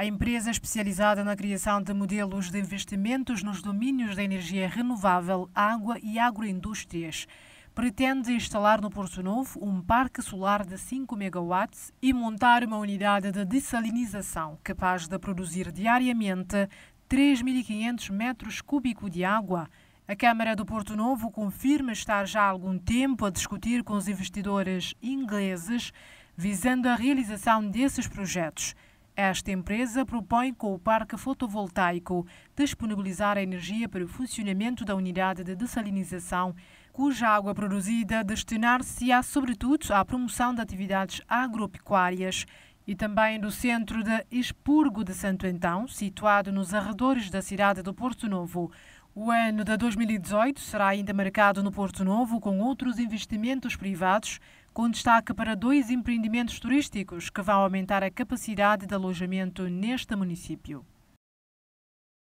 A empresa especializada na criação de modelos de investimentos nos domínios da energia renovável, água e agroindústrias pretende instalar no Porto Novo um parque solar de 5 megawatts e montar uma unidade de dessalinização capaz de produzir diariamente 3.500 metros cúbicos de água. A Câmara do Porto Novo confirma estar já há algum tempo a discutir com os investidores ingleses visando a realização desses projetos. Esta empresa propõe, com o parque fotovoltaico, disponibilizar a energia para o funcionamento da unidade de dessalinização, cuja água produzida destinar-se-á, sobretudo, à promoção de atividades agropecuárias e também do centro de Expurgo de Santo Antão, situado nos arredores da cidade do Porto Novo. O ano de 2018 será ainda marcado no Porto Novo com outros investimentos privados, com destaque para dois empreendimentos turísticos que vão aumentar a capacidade de alojamento neste município.